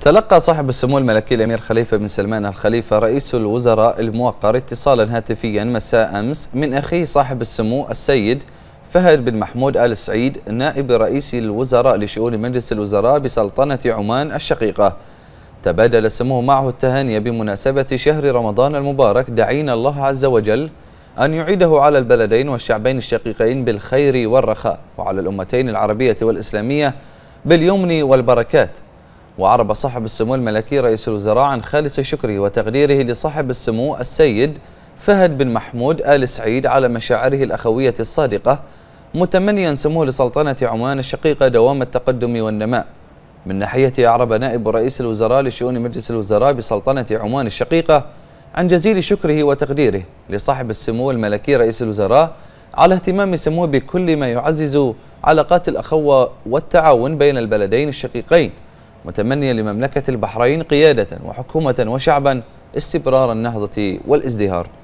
تلقى صاحب السمو الملكي الأمير خليفة بن سلمان الخليفة رئيس الوزراء الموقر اتصالا هاتفيا مساء أمس من أخيه صاحب السمو السيد فهد بن محمود آل سعيد نائب رئيس الوزراء لشؤون مجلس الوزراء بسلطنة عمان الشقيقة تبادل السمو معه التهاني بمناسبة شهر رمضان المبارك دعينا الله عز وجل أن يعيده على البلدين والشعبين الشقيقين بالخير والرخاء وعلى الأمتين العربية والإسلامية باليمن والبركات وعرب صاحب السمو الملكي رئيس الوزراء عن خالص شكره وتقديره لصاحب السمو السيد فهد بن محمود آل سعيد على مشاعره الأخوية الصادقة متمنيا سموه لسلطنة عمان الشقيقة دوام التقدم والنماء من ناحية أعرب نائب رئيس الوزراء لشؤون مجلس الوزراء بسلطنة عمان الشقيقة عن جزيل شكره وتقديره لصاحب السمو الملكي رئيس الوزراء على اهتمام سموه بكل ما يعزز علاقات الأخوة والتعاون بين البلدين الشقيقين متمنيا لمملكة البحرين قيادة وحكومة وشعبا استبرار النهضة والازدهار